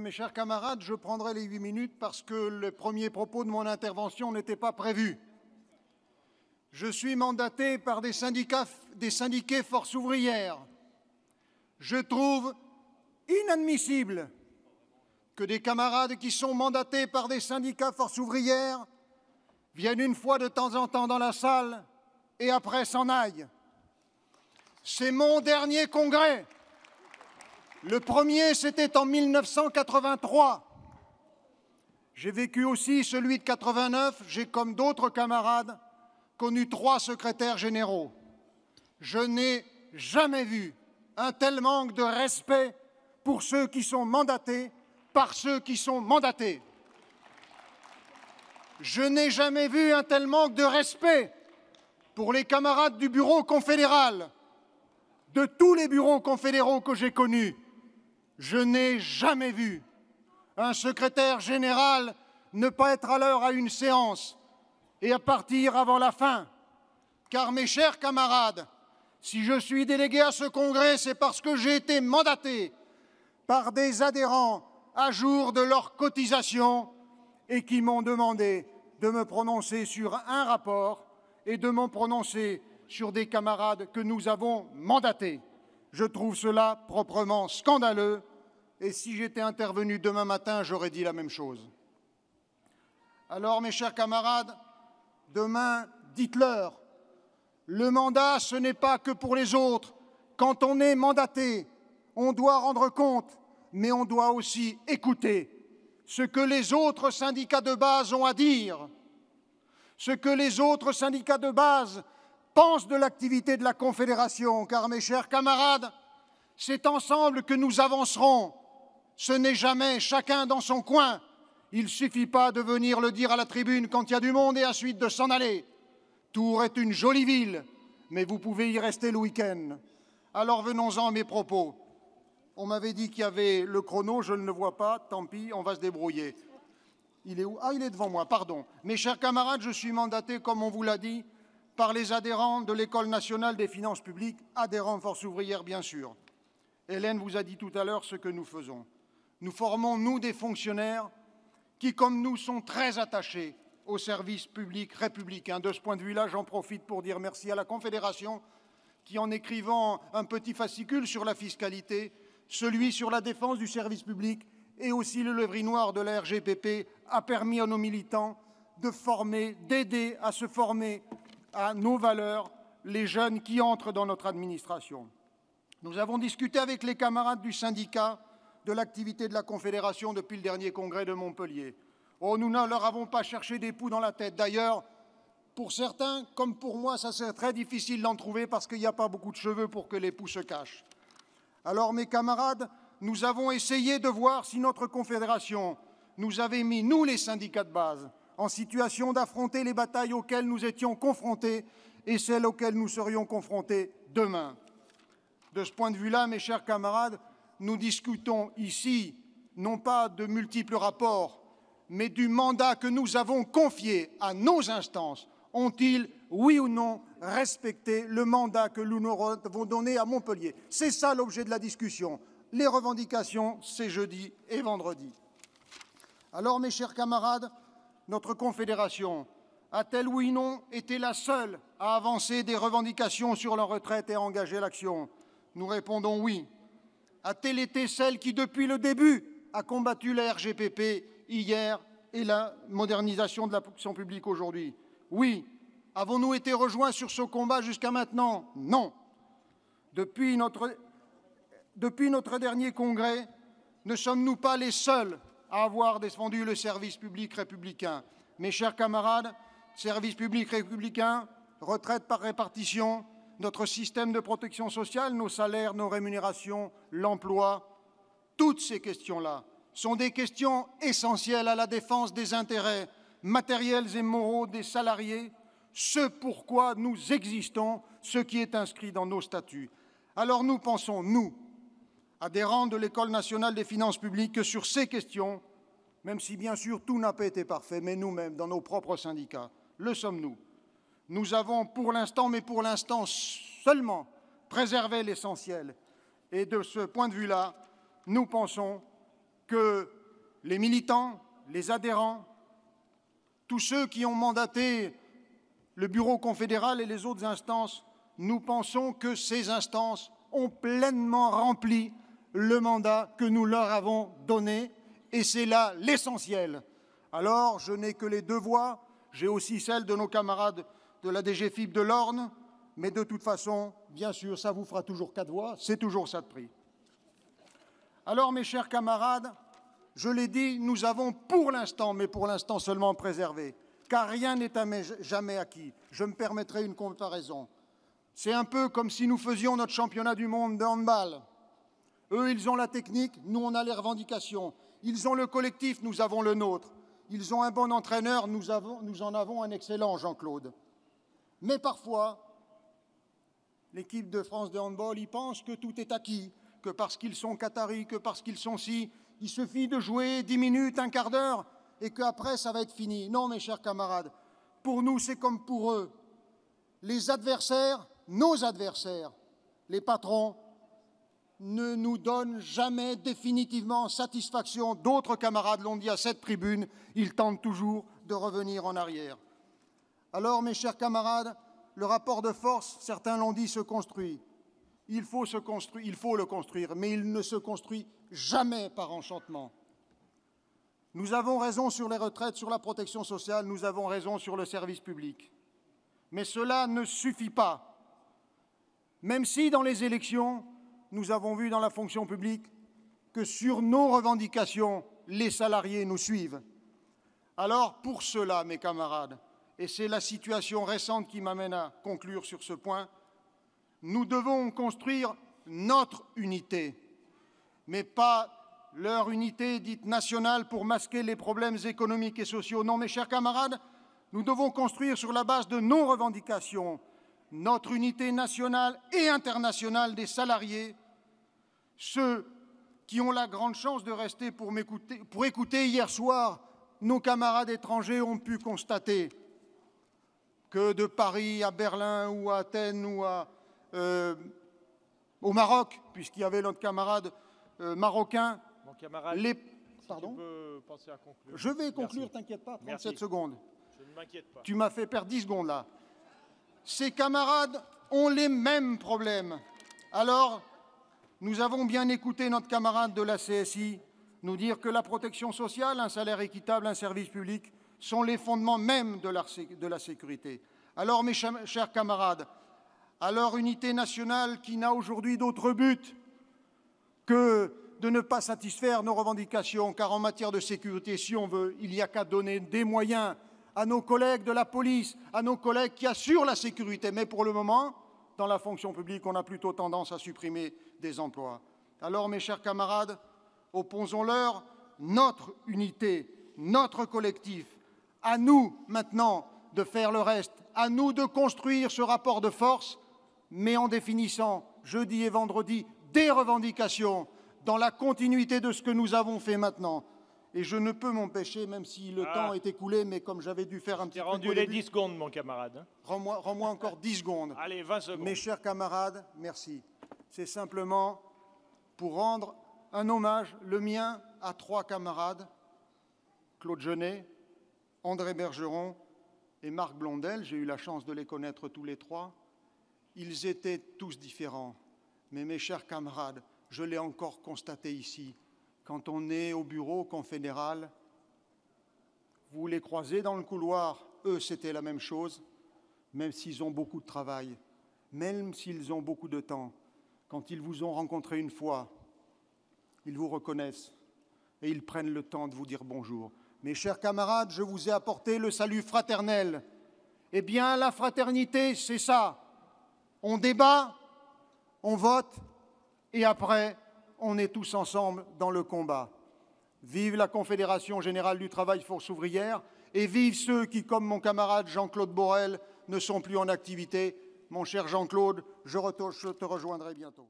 mes chers camarades, je prendrai les huit minutes parce que le premier propos de mon intervention n'était pas prévu. Je suis mandaté par des, syndicats, des syndiqués forces ouvrières. Je trouve inadmissible que des camarades qui sont mandatés par des syndicats Force ouvrières viennent une fois de temps en temps dans la salle et après s'en aillent. C'est mon dernier congrès. Le premier, c'était en 1983. J'ai vécu aussi celui de 89. J'ai, comme d'autres camarades, connu trois secrétaires généraux. Je n'ai jamais vu un tel manque de respect pour ceux qui sont mandatés par ceux qui sont mandatés. Je n'ai jamais vu un tel manque de respect pour les camarades du bureau confédéral, de tous les bureaux confédéraux que j'ai connus. Je n'ai jamais vu un secrétaire général ne pas être à l'heure à une séance et à partir avant la fin. Car mes chers camarades, si je suis délégué à ce congrès, c'est parce que j'ai été mandaté par des adhérents à jour de leur cotisation et qui m'ont demandé de me prononcer sur un rapport et de m'en prononcer sur des camarades que nous avons mandatés. Je trouve cela proprement scandaleux et si j'étais intervenu demain matin, j'aurais dit la même chose. Alors, mes chers camarades, demain, dites-leur, le mandat, ce n'est pas que pour les autres. Quand on est mandaté, on doit rendre compte, mais on doit aussi écouter ce que les autres syndicats de base ont à dire, ce que les autres syndicats de base pensent de l'activité de la Confédération, car mes chers camarades, c'est ensemble que nous avancerons ce n'est jamais chacun dans son coin. Il suffit pas de venir le dire à la tribune quand il y a du monde et ensuite de s'en aller. Tours est une jolie ville, mais vous pouvez y rester le week-end. Alors venons-en à mes propos. On m'avait dit qu'il y avait le chrono, je ne le vois pas, tant pis, on va se débrouiller. Il est où Ah, il est devant moi, pardon. Mes chers camarades, je suis mandaté, comme on vous l'a dit, par les adhérents de l'École nationale des finances publiques, adhérents Force ouvrière bien sûr. Hélène vous a dit tout à l'heure ce que nous faisons nous formons, nous, des fonctionnaires qui, comme nous, sont très attachés au service public républicain. De ce point de vue-là, j'en profite pour dire merci à la Confédération qui, en écrivant un petit fascicule sur la fiscalité, celui sur la défense du service public et aussi le levrier noir de la RGPP a permis à nos militants de former, d'aider à se former à nos valeurs les jeunes qui entrent dans notre administration. Nous avons discuté avec les camarades du syndicat de l'activité de la Confédération depuis le dernier congrès de Montpellier. Oh, nous ne leur avons pas cherché des poux dans la tête. D'ailleurs, pour certains, comme pour moi, ça serait très difficile d'en trouver parce qu'il n'y a pas beaucoup de cheveux pour que les poux se cachent. Alors, mes camarades, nous avons essayé de voir si notre Confédération nous avait mis, nous les syndicats de base, en situation d'affronter les batailles auxquelles nous étions confrontés et celles auxquelles nous serions confrontés demain. De ce point de vue-là, mes chers camarades, nous discutons ici non pas de multiples rapports, mais du mandat que nous avons confié à nos instances. Ont-ils, oui ou non, respecté le mandat que nous avons donné à Montpellier C'est ça l'objet de la discussion. Les revendications, c'est jeudi et vendredi. Alors, mes chers camarades, notre Confédération a-t-elle, oui ou non, été la seule à avancer des revendications sur la retraite et à engager l'action Nous répondons oui a-t-elle été celle qui, depuis le début, a combattu la RGPP hier et la modernisation de la fonction publique aujourd'hui Oui. Avons-nous été rejoints sur ce combat jusqu'à maintenant Non. Depuis notre, depuis notre dernier congrès, ne sommes-nous pas les seuls à avoir défendu le service public républicain Mes chers camarades, service public républicain, retraite par répartition, notre système de protection sociale, nos salaires, nos rémunérations, l'emploi. Toutes ces questions-là sont des questions essentielles à la défense des intérêts matériels et moraux des salariés, ce pourquoi nous existons, ce qui est inscrit dans nos statuts. Alors nous pensons, nous, adhérents de l'École nationale des finances publiques, que sur ces questions, même si bien sûr tout n'a pas été parfait, mais nous-mêmes, dans nos propres syndicats, le sommes-nous. Nous avons pour l'instant, mais pour l'instant seulement, préservé l'essentiel. Et de ce point de vue-là, nous pensons que les militants, les adhérents, tous ceux qui ont mandaté le bureau confédéral et les autres instances, nous pensons que ces instances ont pleinement rempli le mandat que nous leur avons donné, et c'est là l'essentiel. Alors, je n'ai que les deux voix, j'ai aussi celle de nos camarades de la DGFIP de l'Orne, mais de toute façon, bien sûr, ça vous fera toujours quatre voix, c'est toujours ça de prix. Alors, mes chers camarades, je l'ai dit, nous avons pour l'instant, mais pour l'instant seulement préservé, car rien n'est jamais acquis. Je me permettrai une comparaison. C'est un peu comme si nous faisions notre championnat du monde de handball. Eux, ils ont la technique, nous, on a les revendications. Ils ont le collectif, nous avons le nôtre. Ils ont un bon entraîneur, nous, nous en avons un excellent, Jean-Claude. Mais parfois, l'équipe de France de handball, ils pensent que tout est acquis, que parce qu'ils sont qataris, que parce qu'ils sont si, il suffit de jouer 10 minutes, un quart d'heure, et qu'après, ça va être fini. Non, mes chers camarades, pour nous, c'est comme pour eux. Les adversaires, nos adversaires, les patrons, ne nous donnent jamais définitivement satisfaction. D'autres camarades l'ont dit à cette tribune, ils tentent toujours de revenir en arrière. Alors, mes chers camarades, le rapport de force, certains l'ont dit, se construit. Il faut, se construire, il faut le construire, mais il ne se construit jamais par enchantement. Nous avons raison sur les retraites, sur la protection sociale, nous avons raison sur le service public. Mais cela ne suffit pas. Même si dans les élections, nous avons vu dans la fonction publique que sur nos revendications, les salariés nous suivent. Alors pour cela, mes camarades, et c'est la situation récente qui m'amène à conclure sur ce point, nous devons construire notre unité, mais pas leur unité dite nationale pour masquer les problèmes économiques et sociaux. Non, mes chers camarades, nous devons construire sur la base de nos revendications notre unité nationale et internationale des salariés, ceux qui ont la grande chance de rester pour, écouter, pour écouter hier soir, nos camarades étrangers ont pu constater que de Paris à Berlin ou à Athènes ou à, euh, au Maroc, puisqu'il y avait notre camarade euh, marocain. les... Pardon Je vais conclure, t'inquiète pas, 37 secondes. Je ne m'inquiète pas. Tu m'as fait perdre 10 secondes là. Ces camarades ont les mêmes problèmes. Alors, nous avons bien écouté notre camarade de la CSI nous dire que la protection sociale, un salaire équitable, un service public, sont les fondements même de la, de la sécurité. Alors, mes chers camarades, à leur unité nationale qui n'a aujourd'hui d'autre but que de ne pas satisfaire nos revendications, car en matière de sécurité, si on veut, il n'y a qu'à donner des moyens à nos collègues de la police, à nos collègues qui assurent la sécurité. Mais pour le moment, dans la fonction publique, on a plutôt tendance à supprimer des emplois. Alors, mes chers camarades, opposons-leur notre unité, notre collectif, à nous maintenant de faire le reste, à nous de construire ce rapport de force, mais en définissant jeudi et vendredi des revendications dans la continuité de ce que nous avons fait maintenant. Et je ne peux m'empêcher, même si le ah. temps est écoulé, mais comme j'avais dû faire un petit peu... rendu les 10 secondes, mon camarade. Hein. Rends-moi encore 10 secondes. Allez, 20 secondes. Mes chers camarades, merci. C'est simplement pour rendre un hommage, le mien, à trois camarades, Claude Genet, André Bergeron et Marc Blondel, j'ai eu la chance de les connaître tous les trois, ils étaient tous différents. Mais mes chers camarades, je l'ai encore constaté ici, quand on est au bureau confédéral, vous les croisez dans le couloir, eux c'était la même chose, même s'ils ont beaucoup de travail, même s'ils ont beaucoup de temps, quand ils vous ont rencontré une fois, ils vous reconnaissent et ils prennent le temps de vous dire bonjour. Mes chers camarades, je vous ai apporté le salut fraternel. Eh bien, la fraternité, c'est ça. On débat, on vote, et après, on est tous ensemble dans le combat. Vive la Confédération générale du travail force ouvrière, et vive ceux qui, comme mon camarade Jean-Claude Borel, ne sont plus en activité. Mon cher Jean-Claude, je te rejoindrai bientôt.